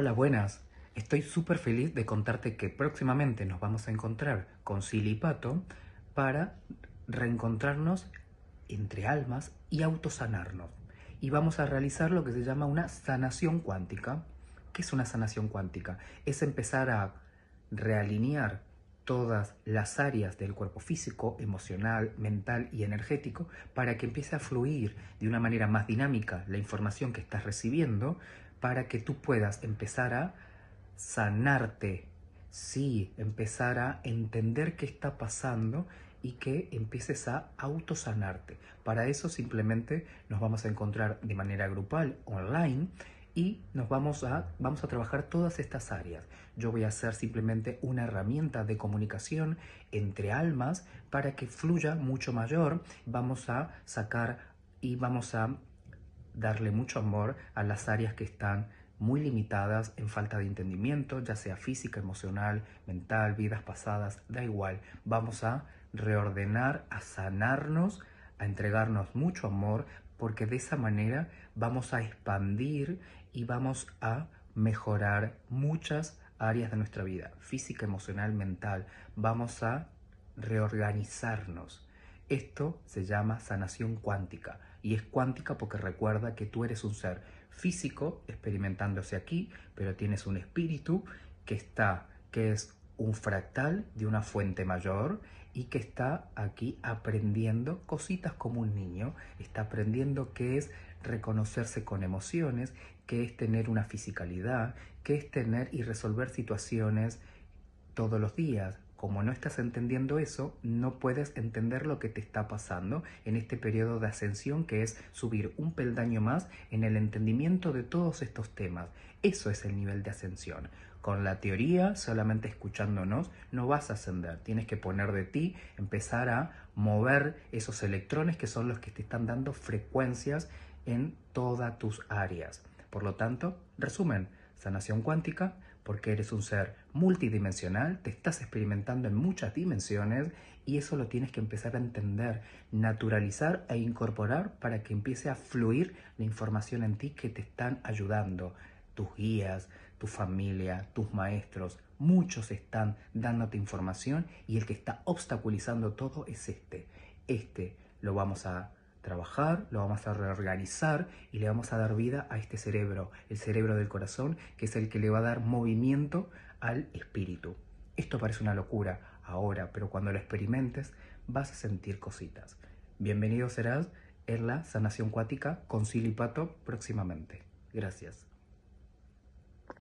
Hola, buenas. Estoy súper feliz de contarte que próximamente nos vamos a encontrar con Silipato para reencontrarnos entre almas y autosanarnos. Y vamos a realizar lo que se llama una sanación cuántica. ¿Qué es una sanación cuántica? Es empezar a realinear todas las áreas del cuerpo físico, emocional, mental y energético para que empiece a fluir de una manera más dinámica la información que estás recibiendo para que tú puedas empezar a sanarte, sí, empezar a entender qué está pasando y que empieces a autosanarte. Para eso simplemente nos vamos a encontrar de manera grupal, online, y nos vamos a, vamos a trabajar todas estas áreas. Yo voy a hacer simplemente una herramienta de comunicación entre almas para que fluya mucho mayor. Vamos a sacar y vamos a darle mucho amor a las áreas que están muy limitadas en falta de entendimiento, ya sea física, emocional, mental, vidas pasadas, da igual. Vamos a reordenar, a sanarnos, a entregarnos mucho amor porque de esa manera vamos a expandir y vamos a mejorar muchas áreas de nuestra vida, física, emocional, mental. Vamos a reorganizarnos. Esto se llama sanación cuántica y es cuántica porque recuerda que tú eres un ser físico experimentándose aquí, pero tienes un espíritu que está, que es un fractal de una fuente mayor y que está aquí aprendiendo cositas como un niño, está aprendiendo qué es reconocerse con emociones, qué es tener una fisicalidad, qué es tener y resolver situaciones todos los días, como no estás entendiendo eso, no puedes entender lo que te está pasando en este periodo de ascensión que es subir un peldaño más en el entendimiento de todos estos temas. Eso es el nivel de ascensión. Con la teoría, solamente escuchándonos, no vas a ascender. Tienes que poner de ti, empezar a mover esos electrones que son los que te están dando frecuencias en todas tus áreas. Por lo tanto, resumen, Sanación cuántica, porque eres un ser multidimensional, te estás experimentando en muchas dimensiones y eso lo tienes que empezar a entender, naturalizar e incorporar para que empiece a fluir la información en ti que te están ayudando, tus guías, tu familia, tus maestros. Muchos están dándote información y el que está obstaculizando todo es este. Este lo vamos a trabajar, lo vamos a reorganizar y le vamos a dar vida a este cerebro, el cerebro del corazón, que es el que le va a dar movimiento al espíritu. Esto parece una locura ahora, pero cuando lo experimentes vas a sentir cositas. Bienvenido serás en la sanación cuática con Silipato próximamente. Gracias.